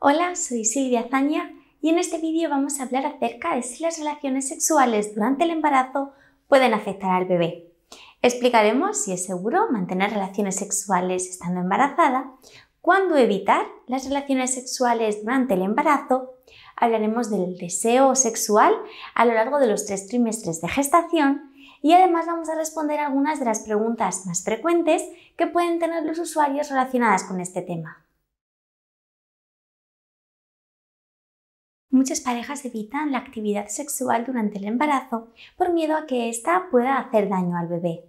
Hola, soy Silvia Zaña y en este vídeo vamos a hablar acerca de si las relaciones sexuales durante el embarazo pueden afectar al bebé. Explicaremos si es seguro mantener relaciones sexuales estando embarazada, cuándo evitar las relaciones sexuales durante el embarazo, hablaremos del deseo sexual a lo largo de los tres trimestres de gestación y además vamos a responder algunas de las preguntas más frecuentes que pueden tener los usuarios relacionadas con este tema. Muchas parejas evitan la actividad sexual durante el embarazo por miedo a que ésta pueda hacer daño al bebé.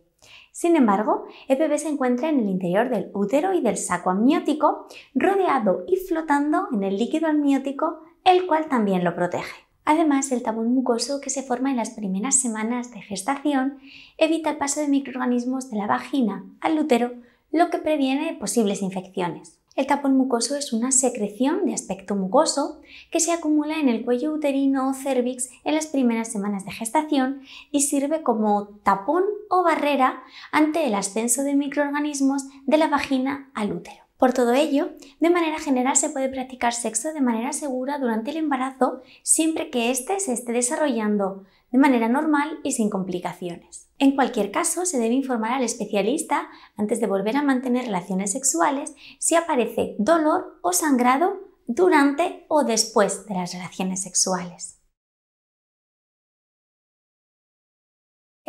Sin embargo, el bebé se encuentra en el interior del útero y del saco amniótico, rodeado y flotando en el líquido amniótico, el cual también lo protege. Además, el tabú mucoso que se forma en las primeras semanas de gestación evita el paso de microorganismos de la vagina al útero, lo que previene posibles infecciones. El tapón mucoso es una secreción de aspecto mucoso que se acumula en el cuello uterino o cervix en las primeras semanas de gestación y sirve como tapón o barrera ante el ascenso de microorganismos de la vagina al útero. Por todo ello, de manera general se puede practicar sexo de manera segura durante el embarazo siempre que éste se esté desarrollando de manera normal y sin complicaciones. En cualquier caso, se debe informar al especialista antes de volver a mantener relaciones sexuales si aparece dolor o sangrado durante o después de las relaciones sexuales.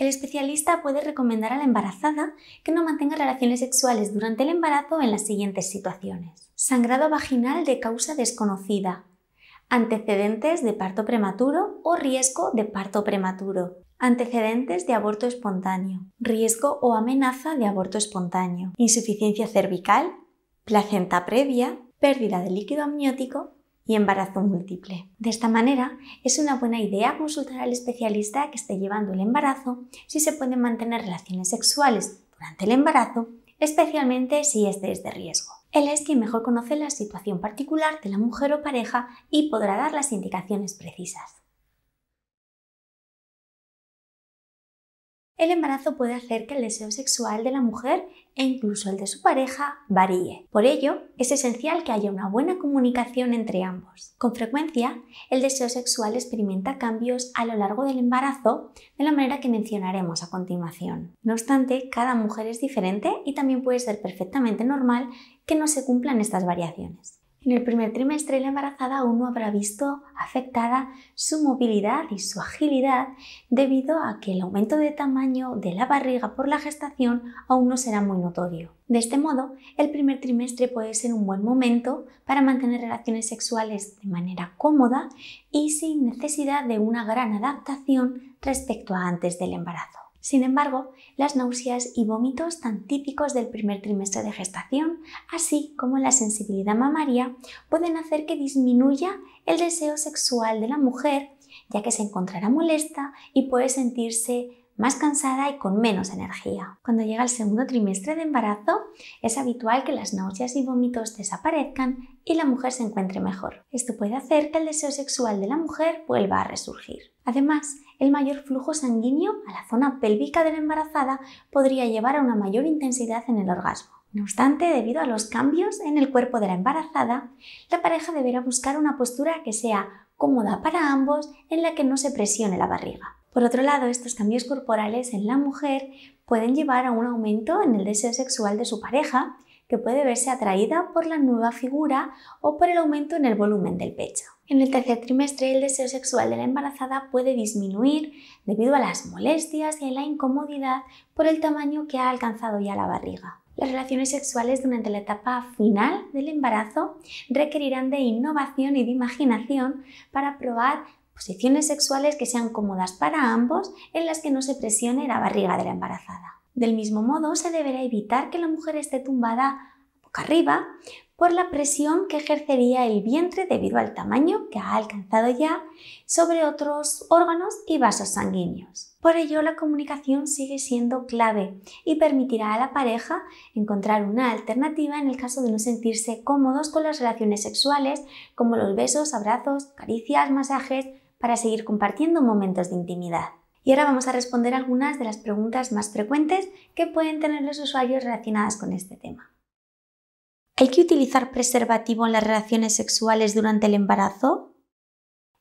El especialista puede recomendar a la embarazada que no mantenga relaciones sexuales durante el embarazo en las siguientes situaciones. Sangrado vaginal de causa desconocida. Antecedentes de parto prematuro o riesgo de parto prematuro. Antecedentes de aborto espontáneo. Riesgo o amenaza de aborto espontáneo. Insuficiencia cervical. Placenta previa. Pérdida de líquido amniótico y embarazo múltiple. De esta manera, es una buena idea consultar al especialista que esté llevando el embarazo si se pueden mantener relaciones sexuales durante el embarazo, especialmente si este es de este riesgo. Él es quien mejor conoce la situación particular de la mujer o pareja y podrá dar las indicaciones precisas. el embarazo puede hacer que el deseo sexual de la mujer e incluso el de su pareja varíe. Por ello, es esencial que haya una buena comunicación entre ambos. Con frecuencia, el deseo sexual experimenta cambios a lo largo del embarazo de la manera que mencionaremos a continuación. No obstante, cada mujer es diferente y también puede ser perfectamente normal que no se cumplan estas variaciones. En el primer trimestre, la embarazada aún no habrá visto afectada su movilidad y su agilidad debido a que el aumento de tamaño de la barriga por la gestación aún no será muy notorio. De este modo, el primer trimestre puede ser un buen momento para mantener relaciones sexuales de manera cómoda y sin necesidad de una gran adaptación respecto a antes del embarazo. Sin embargo, las náuseas y vómitos tan típicos del primer trimestre de gestación, así como la sensibilidad mamaria, pueden hacer que disminuya el deseo sexual de la mujer, ya que se encontrará molesta y puede sentirse más cansada y con menos energía. Cuando llega el segundo trimestre de embarazo, es habitual que las náuseas y vómitos desaparezcan y la mujer se encuentre mejor. Esto puede hacer que el deseo sexual de la mujer vuelva a resurgir. Además, el mayor flujo sanguíneo a la zona pélvica de la embarazada podría llevar a una mayor intensidad en el orgasmo. No obstante, debido a los cambios en el cuerpo de la embarazada, la pareja deberá buscar una postura que sea cómoda para ambos en la que no se presione la barriga. Por otro lado, estos cambios corporales en la mujer pueden llevar a un aumento en el deseo sexual de su pareja, que puede verse atraída por la nueva figura o por el aumento en el volumen del pecho. En el tercer trimestre, el deseo sexual de la embarazada puede disminuir debido a las molestias y a la incomodidad por el tamaño que ha alcanzado ya la barriga. Las relaciones sexuales durante la etapa final del embarazo requerirán de innovación y de imaginación para probar Posiciones sexuales que sean cómodas para ambos en las que no se presione la barriga de la embarazada. Del mismo modo, se deberá evitar que la mujer esté tumbada boca arriba por la presión que ejercería el vientre debido al tamaño que ha alcanzado ya sobre otros órganos y vasos sanguíneos. Por ello, la comunicación sigue siendo clave y permitirá a la pareja encontrar una alternativa en el caso de no sentirse cómodos con las relaciones sexuales, como los besos, abrazos, caricias, masajes para seguir compartiendo momentos de intimidad. Y ahora vamos a responder algunas de las preguntas más frecuentes que pueden tener los usuarios relacionadas con este tema. ¿Hay que utilizar preservativo en las relaciones sexuales durante el embarazo?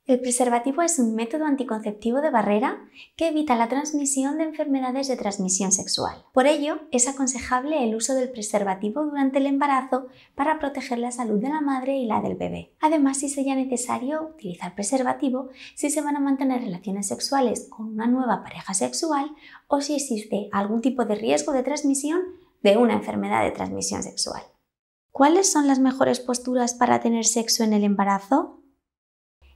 El preservativo es un método anticonceptivo de barrera que evita la transmisión de enfermedades de transmisión sexual. Por ello, es aconsejable el uso del preservativo durante el embarazo para proteger la salud de la madre y la del bebé. Además, si sería necesario utilizar preservativo si se van a mantener relaciones sexuales con una nueva pareja sexual o si existe algún tipo de riesgo de transmisión de una enfermedad de transmisión sexual. ¿Cuáles son las mejores posturas para tener sexo en el embarazo?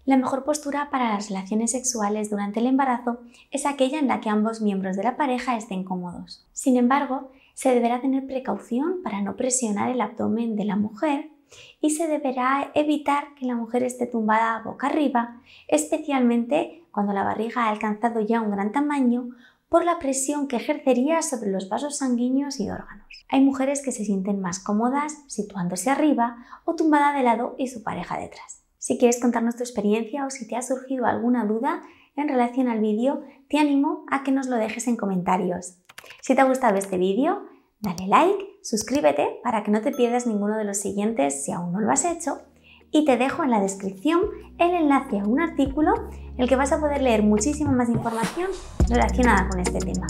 La mejor postura para las relaciones sexuales durante el embarazo es aquella en la que ambos miembros de la pareja estén cómodos. Sin embargo, se deberá tener precaución para no presionar el abdomen de la mujer y se deberá evitar que la mujer esté tumbada boca arriba, especialmente cuando la barriga ha alcanzado ya un gran tamaño por la presión que ejercería sobre los vasos sanguíneos y órganos. Hay mujeres que se sienten más cómodas situándose arriba o tumbada de lado y su pareja detrás. Si quieres contarnos tu experiencia o si te ha surgido alguna duda en relación al vídeo, te animo a que nos lo dejes en comentarios. Si te ha gustado este vídeo, dale like, suscríbete para que no te pierdas ninguno de los siguientes si aún no lo has hecho y te dejo en la descripción el enlace a un artículo en el que vas a poder leer muchísima más información relacionada con este tema.